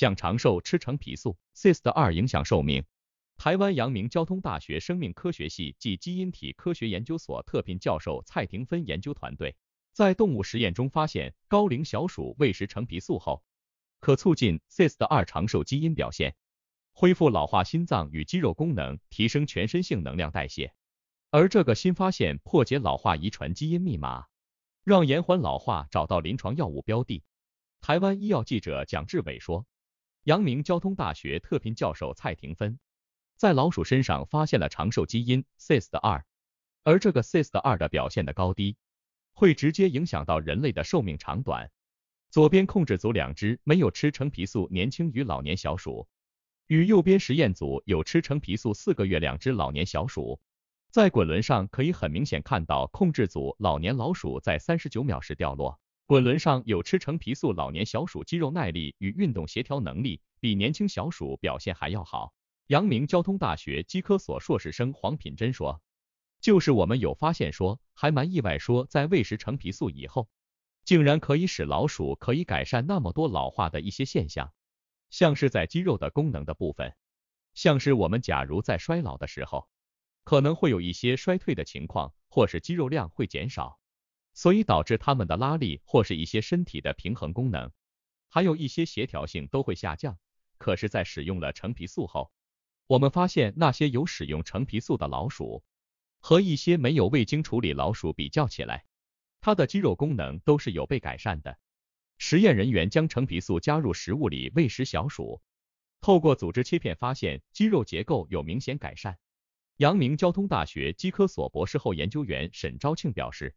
想长寿吃橙皮素 s i s t 2影响寿命。台湾阳明交通大学生命科学系暨基因体科学研究所特聘教授蔡廷芬研究团队在动物实验中发现，高龄小鼠喂食橙皮素后，可促进 s i s t 2长寿基因表现，恢复老化心脏与肌肉功能，提升全身性能量代谢。而这个新发现破解老化遗传基因密码，让延缓老化找到临床药物标的。台湾医药记者蒋志伟说。阳明交通大学特聘教授蔡廷芬在老鼠身上发现了长寿基因 s i s 的2而这个 s i s 的2的表现的高低，会直接影响到人类的寿命长短。左边控制组两只没有吃橙皮素年轻与老年小鼠，与右边实验组有吃橙皮素四个月两只老年小鼠，在滚轮上可以很明显看到控制组老年老鼠在三十九秒时掉落。滚轮上有吃橙皮素，老年小鼠肌肉耐力与运动协调能力比年轻小鼠表现还要好。阳明交通大学机科所硕士生黄品珍说：“就是我们有发现说，还蛮意外，说在喂食橙皮素以后，竟然可以使老鼠可以改善那么多老化的一些现象，像是在肌肉的功能的部分，像是我们假如在衰老的时候，可能会有一些衰退的情况，或是肌肉量会减少。”所以导致他们的拉力或是一些身体的平衡功能，还有一些协调性都会下降。可是，在使用了橙皮素后，我们发现那些有使用橙皮素的老鼠和一些没有未经处理老鼠比较起来，它的肌肉功能都是有被改善的。实验人员将橙皮素加入食物里喂食小鼠，透过组织切片发现肌肉结构有明显改善。阳明交通大学肌科所博士后研究员沈昭庆表示。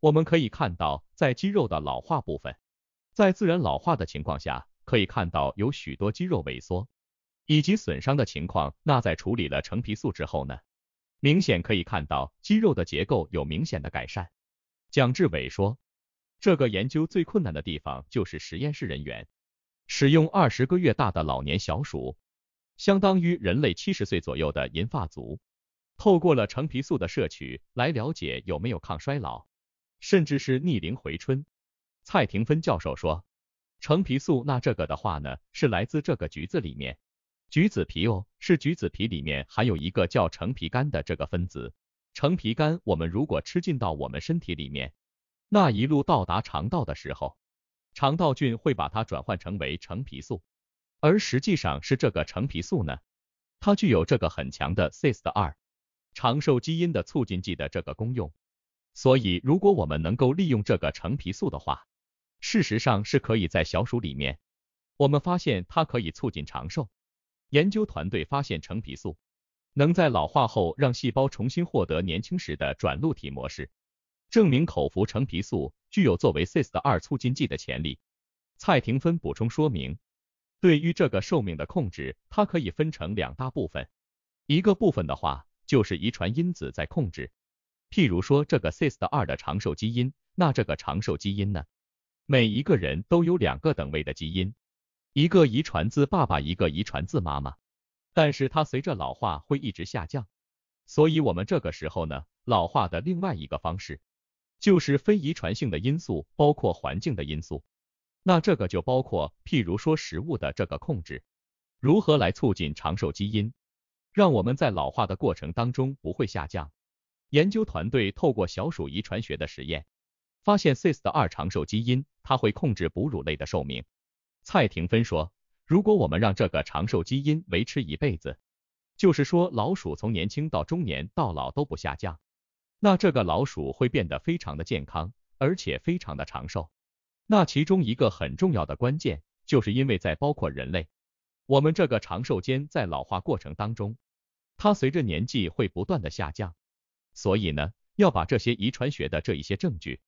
我们可以看到，在肌肉的老化部分，在自然老化的情况下，可以看到有许多肌肉萎缩以及损伤的情况。那在处理了橙皮素之后呢？明显可以看到肌肉的结构有明显的改善。蒋志伟说，这个研究最困难的地方就是实验室人员使用二十个月大的老年小鼠，相当于人类七十岁左右的银发族，透过了橙皮素的摄取来了解有没有抗衰老。甚至是逆龄回春。蔡廷芬教授说，橙皮素那这个的话呢，是来自这个橘子里面，橘子皮哦，是橘子皮里面含有一个叫橙皮苷的这个分子。橙皮苷我们如果吃进到我们身体里面，那一路到达肠道的时候，肠道菌会把它转换成为橙皮素，而实际上是这个橙皮素呢，它具有这个很强的 s i s 的2长寿基因的促进剂的这个功用。所以，如果我们能够利用这个橙皮素的话，事实上是可以在小鼠里面，我们发现它可以促进长寿。研究团队发现橙皮素能在老化后让细胞重新获得年轻时的转录体模式，证明口服橙皮素具有作为 s i s 的二促进剂的潜力。蔡廷芬补充说明，对于这个寿命的控制，它可以分成两大部分，一个部分的话就是遗传因子在控制。譬如说这个 s i s t 2的长寿基因，那这个长寿基因呢，每一个人都有两个等位的基因，一个遗传自爸爸，一个遗传自妈妈，但是它随着老化会一直下降。所以我们这个时候呢，老化的另外一个方式，就是非遗传性的因素，包括环境的因素。那这个就包括譬如说食物的这个控制，如何来促进长寿基因，让我们在老化的过程当中不会下降。研究团队透过小鼠遗传学的实验，发现 s i s 的2长寿基因，它会控制哺乳类的寿命。蔡廷芬说，如果我们让这个长寿基因维持一辈子，就是说老鼠从年轻到中年到老都不下降，那这个老鼠会变得非常的健康，而且非常的长寿。那其中一个很重要的关键，就是因为在包括人类，我们这个长寿间在老化过程当中，它随着年纪会不断的下降。所以呢，要把这些遗传学的这一些证据，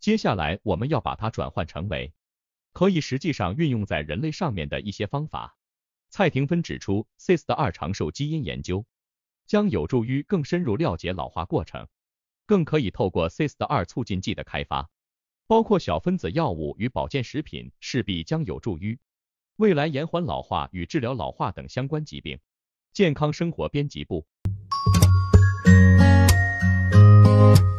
接下来我们要把它转换成为可以实际上运用在人类上面的一些方法。蔡廷芬指出 s i s t 2长寿基因研究将有助于更深入了解老化过程，更可以透过 s i s t 2促进剂的开发，包括小分子药物与保健食品，势必将有助于未来延缓老化与治疗老化等相关疾病。健康生活编辑部。Thank you.